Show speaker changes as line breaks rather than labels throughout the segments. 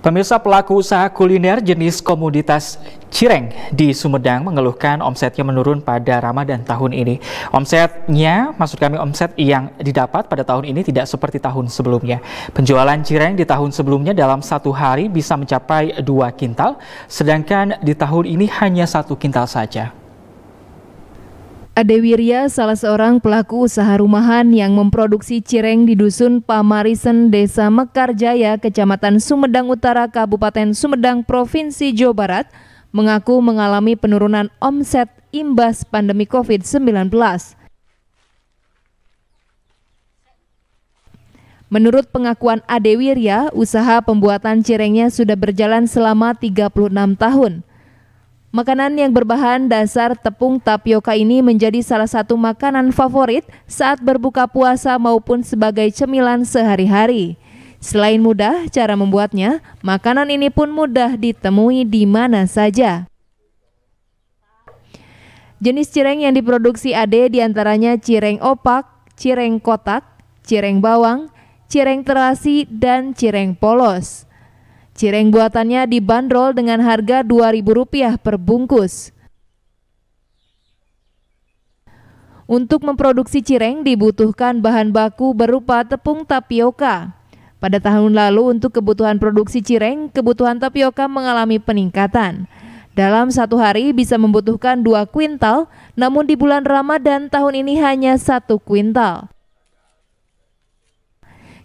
Pemirsa pelaku usaha kuliner jenis komoditas cireng di Sumedang mengeluhkan omsetnya menurun pada Ramadan tahun ini. Omsetnya, maksud kami omset yang didapat pada tahun ini tidak seperti tahun sebelumnya. Penjualan cireng di tahun sebelumnya dalam satu hari bisa mencapai dua kintal, sedangkan di tahun ini hanya satu kintal saja.
Ade Wirya, salah seorang pelaku usaha rumahan yang memproduksi cireng di Dusun Pamarisen, Desa Mekarjaya, Kecamatan Sumedang Utara, Kabupaten Sumedang, Provinsi Jawa Barat, mengaku mengalami penurunan omset imbas pandemi COVID-19. Menurut pengakuan Ade Wirya, usaha pembuatan cirengnya sudah berjalan selama 36 tahun. Makanan yang berbahan dasar tepung tapioka ini menjadi salah satu makanan favorit saat berbuka puasa maupun sebagai cemilan sehari-hari. Selain mudah cara membuatnya, makanan ini pun mudah ditemui di mana saja. Jenis cireng yang diproduksi Ade diantaranya cireng opak, cireng kotak, cireng bawang, cireng terasi, dan cireng polos. Cireng buatannya dibanderol dengan harga Rp2.000 per bungkus. Untuk memproduksi cireng dibutuhkan bahan baku berupa tepung tapioka. Pada tahun lalu untuk kebutuhan produksi cireng, kebutuhan tapioka mengalami peningkatan. Dalam satu hari bisa membutuhkan dua kuintal, namun di bulan Ramadan tahun ini hanya satu kuintal.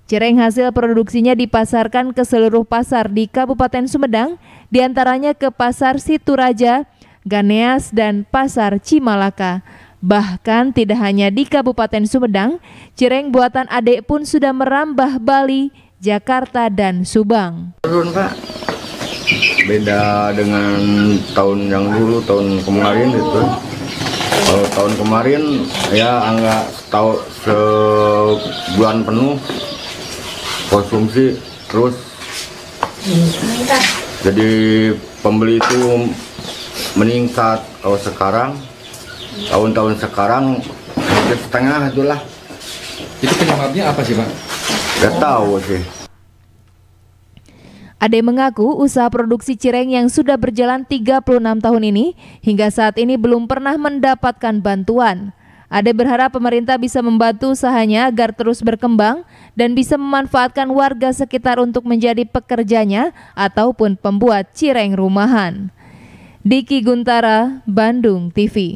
Cireng hasil produksinya dipasarkan ke seluruh pasar di Kabupaten Sumedang, diantaranya ke Pasar Situraja, Ganeas, dan Pasar Cimalaka. Bahkan tidak hanya di Kabupaten Sumedang, cireng buatan adek pun sudah merambah Bali, Jakarta, dan Subang.
Turun Pak,
beda dengan tahun yang dulu, tahun kemarin itu. Kalau tahun kemarin ya nggak tahu sebulan penuh konsumsi terus jadi pembeli itu meningkat kalau sekarang tahun-tahun sekarang hampir setengah itulah itu penyebabnya apa sih pak? Gak tahu sih
Ade mengaku usaha produksi cireng yang sudah berjalan 36 tahun ini hingga saat ini belum pernah mendapatkan bantuan. Ade berharap pemerintah bisa membantu usahanya agar terus berkembang dan bisa memanfaatkan warga sekitar untuk menjadi pekerjanya ataupun pembuat cireng rumahan. Diki Guntara, Bandung TV